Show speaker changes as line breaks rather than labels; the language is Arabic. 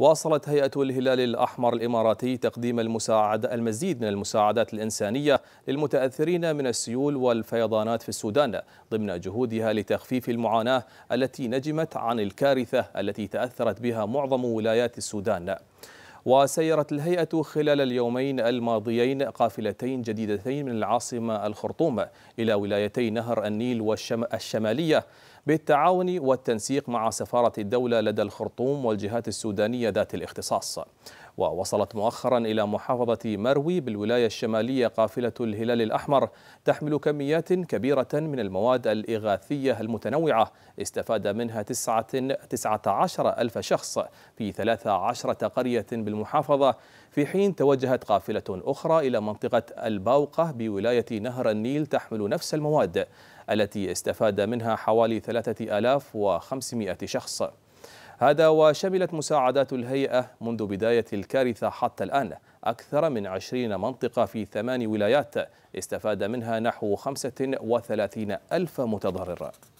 واصلت هيئه الهلال الاحمر الاماراتي تقديم المساعده المزيد من المساعدات الانسانيه للمتاثرين من السيول والفيضانات في السودان ضمن جهودها لتخفيف المعاناه التي نجمت عن الكارثه التي تاثرت بها معظم ولايات السودان. وسيرت الهيئة خلال اليومين الماضيين قافلتين جديدتين من العاصمة الخرطوم إلى ولايتي نهر النيل والشمالية بالتعاون والتنسيق مع سفارة الدولة لدى الخرطوم والجهات السودانية ذات الاختصاص ووصلت مؤخرا إلى محافظة مروي بالولاية الشمالية قافلة الهلال الأحمر تحمل كميات كبيرة من المواد الإغاثية المتنوعة استفاد منها تسعة, تسعة عشر ألف شخص في ثلاثة عشرة قرية بالمحافظة في حين توجهت قافلة أخرى إلى منطقة الباوقة بولاية نهر النيل تحمل نفس المواد التي استفاد منها حوالي 3500 شخص هذا وشملت مساعدات الهيئة منذ بداية الكارثة حتى الآن أكثر من 20 منطقة في ثمان ولايات استفاد منها نحو 35 ألف متضرر